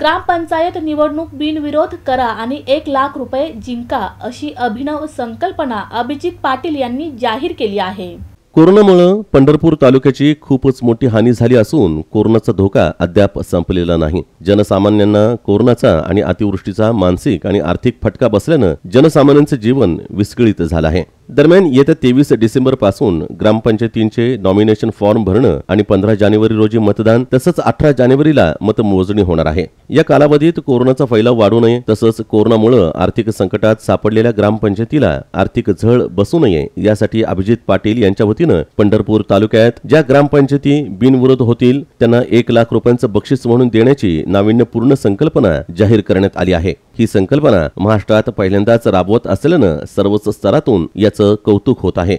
ग्रामपंचायत निवडणूक बिनविरोध करा आणि एक लाख रुपये जिंका अशी अभिनव संकल्पना अभिजित पाटील यांनी जाहीर केली आहे कोरोनामुळं पंढरपूर तालुक्याची खूपच मोठी हानी झाली असून कोरोनाचा धोका अद्याप संपलेला नाही जनसामान्यांना कोरोनाचा आणि अतिवृष्टीचा मानसिक आणि आर्थिक फटका बसल्यानं जनसामान्यांचं जीवन विस्कळीत झालं आहे दरम्यान येत्या तेवीस डिसेंबरपासून ग्रामपंचायतींचे नॉमिनेशन फॉर्म भरणं आणि पंधरा जानेवारी रोजी मतदान तसंच अठरा जानेवारीला मतमोजणी होणार आहे या कालावधीत कोरोनाचा फैलाव वाढू नये तसंच कोरोनामुळे आर्थिक संकटात सापडलेल्या ग्रामपंचायतीला आर्थिक झळ बसू नये यासाठी अभिजित पाटील यांच्या वतीनं पंढरपूर तालुक्यात ज्या ग्रामपंचायती बिनविरोध होतील त्यांना एक लाख रुपयांचं बक्षीस म्हणून देण्याची नाविन्यपूर्ण संकल्पना जाहीर करण्यात आली आहे ही संकल्पना महाराष्ट्रात पहिल्यांदाच राबवत असल्यानं सर्वच स्तरातून याचं कौतुक होत आहे